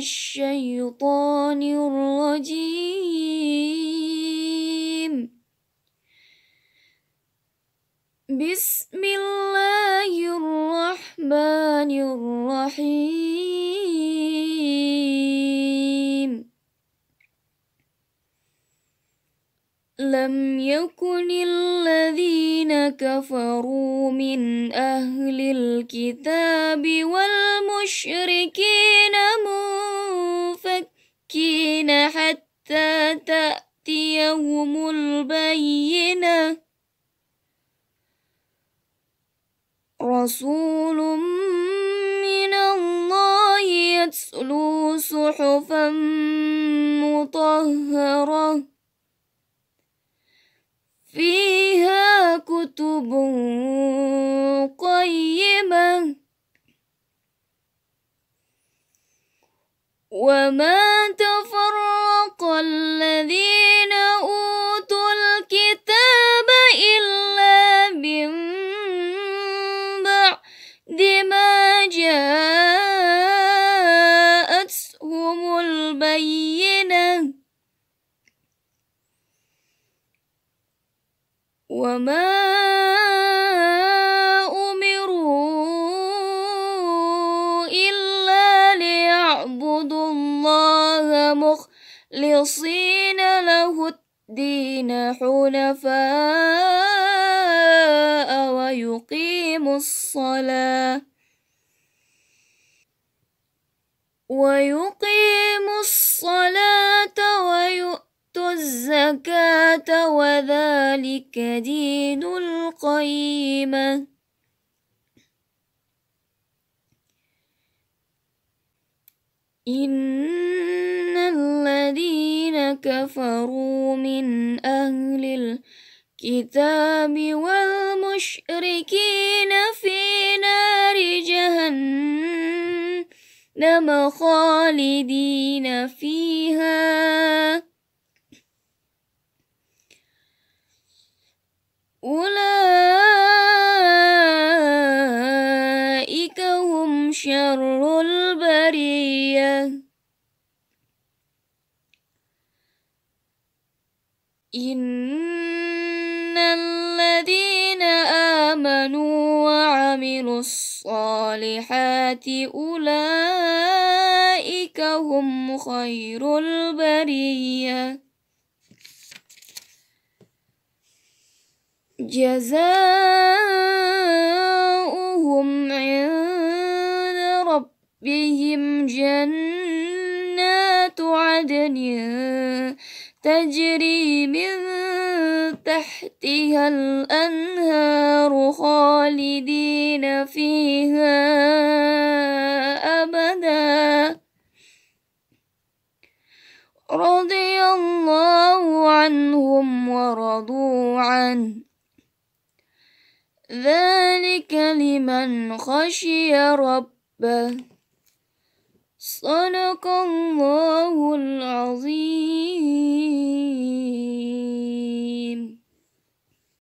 الشيطان الرجيم بسم الله الرحمن الرحيم لم يكن الذين كفروا من أهل الكتاب والمشركين لهم البينة رسول من الله يتلو صحفا مطهرة فيها كتب قيمة وما تفرق وما أمروا إلا ليعبدوا الله مخلصين له الدين حنفاء ويقيموا الصلاة ويقيموا الزكاة وذلك دين القيمة إن الذين كفروا من أهل الكتاب والمشركين في نار جهنم خالدين فيها شر البرية إن الذين آمنوا وعملوا الصالحات أولئك هم خير البرية جزاء بهم جنات عدن تجري من تحتها الأنهار خالدين فيها أبدا رضي الله عنهم ورضوا عنه ذلك لمن خشي ربه صدق الله العظيم